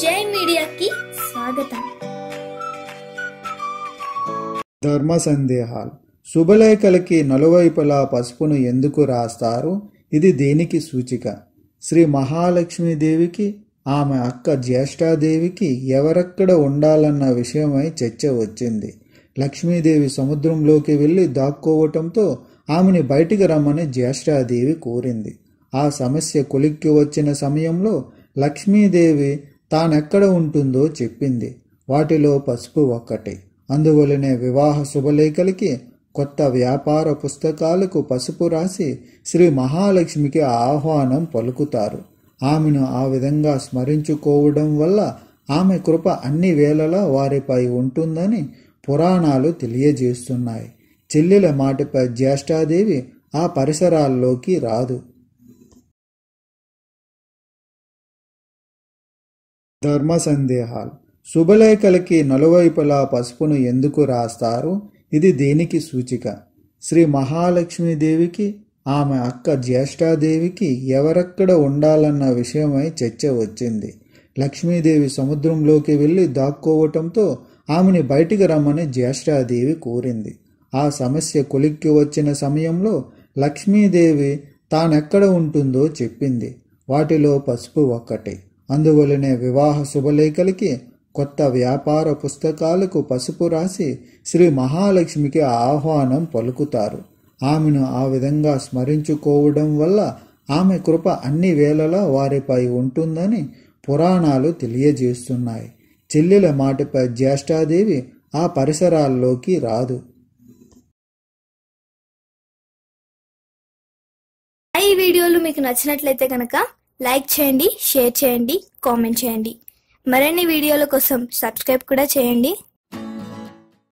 స్వాగతం ధర్మ సందేహాలు శుభలేఖలకి నలువైపులా పసుపును ఎందుకు రాస్తారు ఇది దేనికి సూచిక శ్రీ మహాలక్ష్మీదేవికి ఆమె అక్క జ్యేష్ఠాదేవికి ఎవరక్కడ ఉండాలన్న విషయమై చర్చ వచ్చింది లక్ష్మీదేవి సముద్రంలోకి వెళ్ళి దాక్కోవటంతో ఆమెని బయటికి రమ్మని జ్యేష్ఠాదేవి కోరింది ఆ సమస్య కొలిక్కి వచ్చిన సమయంలో లక్ష్మీదేవి తానెక్కడ ఉంటుందో చెప్పింది వాటిలో పసుపు ఒక్కటి అందువలనే వివాహ శుభలేఖలకి కొత్త వ్యాపార పుస్తకాలకు పసుపు రాసి శ్రీ మహాలక్ష్మికి ఆహ్వానం పలుకుతారు ఆమెను ఆ విధంగా స్మరించుకోవడం వల్ల ఆమె కృప అన్ని వేళలా వారిపై ఉంటుందని పురాణాలు తెలియజేస్తున్నాయి చెల్లెల మాటపై జ్యేష్ఠాదేవి ఆ పరిసరాల్లోకి రాదు ధర్మ సందేహాలు శుభలేఖలకి నలువైపులా పసుపును ఎందుకు రాస్తారు ఇది దేనికి సూచిక శ్రీ మహాలక్ష్మీదేవికి ఆమె అక్క జ్యేష్ఠాదేవికి ఎవరక్కడ ఉండాలన్న విషయమై చర్చ వచ్చింది లక్ష్మీదేవి సముద్రంలోకి వెళ్ళి దాక్కోవటంతో ఆమెని బయటికి రమ్మని జ్యేష్ఠాదేవి కోరింది ఆ సమస్య కొలిక్కి వచ్చిన సమయంలో లక్ష్మీదేవి తానెక్కడ ఉంటుందో చెప్పింది వాటిలో పసుపు ఒక్కటే అందువలనే వివాహ శుభలేఖలకి కొత్త వ్యాపార పుస్తకాలకు పసుపు రాసి శ్రీ మహాలక్ష్మికి ఆహ్వానం పలుకుతారు ఆమెను ఆ విధంగా స్మరించుకోవడం వల్ల ఆమె కృప అన్ని వేళలా వారిపై ఉంటుందని పురాణాలు తెలియజేస్తున్నాయి చెల్లెల మాటపై జ్యేష్ఠాదేవి ఆ పరిసరాల్లోకి రాదు ఈ వీడియోలు మీకు నచ్చినట్లయితే కనుక లైక్ చేయండి షేర్ చేయండి కామెంట్ చేయండి మరిన్ని వీడియోల కోసం సబ్స్క్రైబ్ కూడా చేయండి